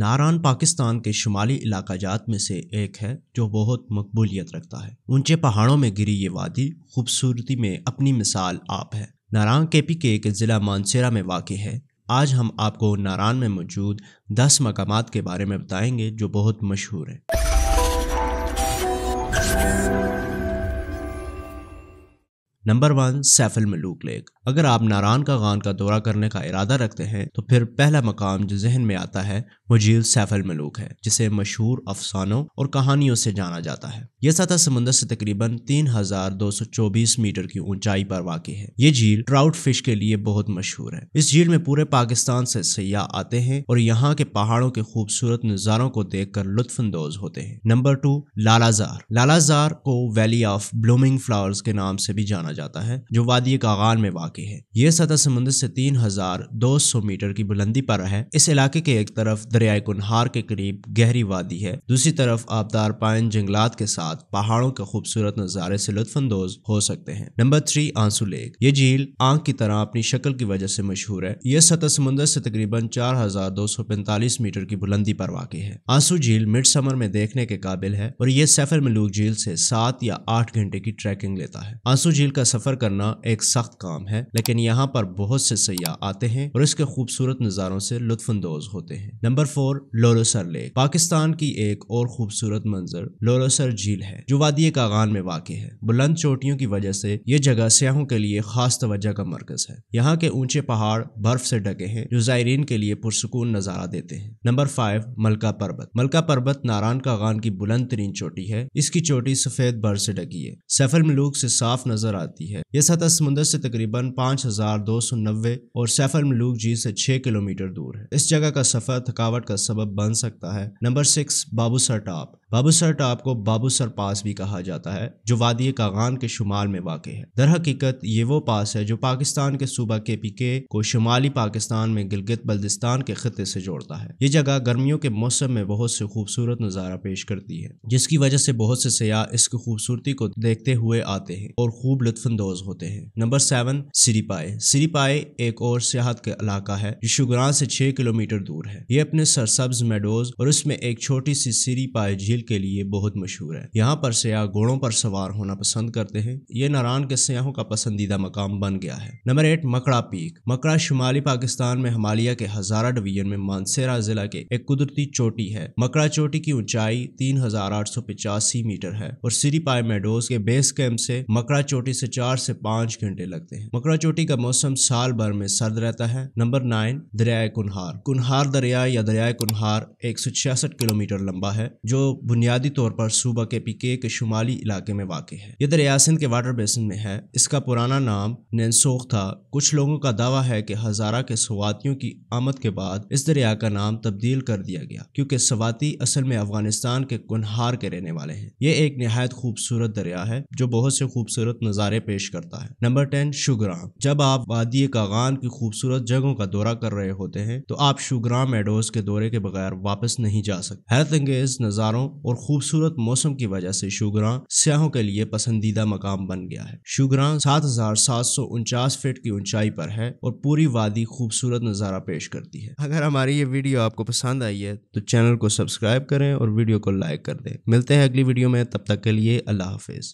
नारान पाकिस्तान के शुमाली इलाका जात में से एक है जो बहुत मकबूलियत रखता है ऊंचे पहाड़ों में गिरी ये वादी खूबसूरती में अपनी मिसाल आप है नारान के पी के ज़िला मानसेरा में वाक़ है आज हम आपको नारान में मौजूद दस मकाम के बारे में बताएंगे जो बहुत मशहूर हैं number one Saiful Muluk lake अगर आप नारान का गान का दौरा करने का इरादा रखते हैं तो फिर पहला मकाम जो जहन में आता है वो झील सैफल मलूक है जिसे मशहूर अफसानों और कहानियों से जाना जाता है यह सतह समुंदर से तकरीबन 3,224 मीटर की ऊंचाई पर वाकई है ये झील ट्राउट फिश के लिए बहुत मशहूर है इस झील में पूरे पाकिस्तान से सयाह आते हैं और यहाँ के पहाड़ों के खूबसूरत नज़ारों को देख कर अंदोज होते हैं नंबर टू लालाजार लालाजार को वैली ऑफ ब्लूमिंग फ्लावर्स के नाम से भी जाना जाता है जो वादी कागान में वाकई है यह सतह समुद्र से तीन हजार दो सौ मीटर की बुलंदी पर है इस इलाके के एक तरफ दरियाए कुनहार के करीब गहरी वादी है दूसरी तरफ आबदार पाइन जंगलात के साथ पहाड़ों के खूबसूरत नज़ारे से अंदोज हो सकते हैं नंबर थ्री आंसू लेक ये झील आंख की तरह अपनी शक्ल की वजह से मशहूर है यह सतह समुद्र से तकरीबन पैंतालीस मीटर की बुलंदी पर वाक़ है आंसू झील मिड समर में देखने के काबिल है और यह सफर मलूक झील से सात या आठ घंटे की ट्रैकिंग लेता है आंसू झील का सफर करना एक सख्त काम है लेकिन यहाँ पर बहुत से सयाह आते हैं और इसके खूबसूरत नज़ारों से अंदोज होते हैं number four Lulusar lake Pakistan की एक और खूबसूरत मंजर लोरोसर झील है जो वादी कागान में वाक़ है बुलंद चोटियों की वजह से ये जगह सयाहों के लिए खास तवज्जा का मरकज है यहाँ के ऊंचे पहाड़ बर्फ से ढके हैं जो जायरीन के लिए पुरसकून नजारा देते हैं नंबर फाइव मलका पर्वत मलका पर्वत नारायण कागान की बुलंद तरीन चोटी है इसकी चोटी सफेद बर्फ से ढकी है सफर मलूक से साफ नजर आ आती है यह सतह समुद्र से तकरीबन पाँच हजार दो सौ नब्बे और सैफर मलूक जी से छह किलोमीटर दूर है इस जगह का सफर थकावट का सबब बन सकता है number six Babusar top Babusar top तो को बाबूसर पास भी कहा जाता है जो वादी कागान के शुमाल में वाक़ है दर हकीकत ये वो पास है जो पाकिस्तान के सूबा के पी के को शुमाली पाकिस्तान में गिलगित बल्दिस्तान के खत्े से जोड़ता है ये जगह गर्मियों के मौसम में बहुत से खूबसूरत नज़ारा पेश करती है जिसकी वजह से बहुत से सयाह इसकी खूबसूरती को देखते हुए आते हैं और खूब लुफानंदोज होते हैं नंबर सेवन सिरीपाए सिरीपाए एक और सियाहत का इलाका है जो शुगरान से छह किलोमीटर दूर है ये अपने सरसब्ज मेडोज और उसमें एक छोटी सी सिरीपाए झील झील के लिए बहुत मशहूर है यहाँ पर सयाह घोड़ों पर सवार होना पसंद करते हैं ये नारान के सयाहों का पसंदीदा मकाम बन गया है नंबर एट मकड़ा पीक मकड़ा शुमाली पाकिस्तान में हमालिया के हजारा डिवीजन में मानसेरा जिला के एक कुदरती चोटी है मकड़ा चोटी की ऊंचाई तीन मीटर है और पाए मेडोज के बेस कैंप से मकड़ा चोटी से चार से पांच घंटे लगते हैं मकड़ा चोटी का मौसम साल भर में सर्द रहता है नंबर नाइन दरियाए कुनहार कुनहार दरिया या दरियाए कुनहार एक किलोमीटर लंबा है जो बुनियादी तौर पर सूबा के पिके के शुमाली इलाके में वाक़ है यह दरिया सिंध के वाटर बेसन में है इसका पुराना नाम नैनसोख था कुछ लोगों का दावा है कि हजारा के सवातियों की आमद के बाद इस दरिया का नाम तब्दील कर दिया गया क्योंकि सवाती असल में अफगानिस्तान के कुनहार के रहने वाले हैं ये एक नहायत खूबसूरत दरिया है जो बहुत से खूबसूरत नज़ारे पेश करता है नंबर टेन शुग्राम जब आप वादी कागान की खूबसूरत जगहों का दौरा कर रहे होते हैं तो आप शुग्राम एडोज के दौरे के बगैर वापस नहीं जा सकते हैरत अंगेज नज़ारों और खूबसूरत मौसम की वजह से शुगरा सयाहों के लिए पसंदीदा मकाम बन गया है शुगरा सात हजार सात सौ उनचास फीट की ऊंचाई पर है और पूरी वादी खूबसूरत नज़ारा पेश करती है अगर हमारी ये वीडियो आपको पसंद आई है तो चैनल को सब्सक्राइब करें और वीडियो को लाइक कर दें मिलते हैं अगली वीडियो में तब तक के लिए अल्लाह हाफिज़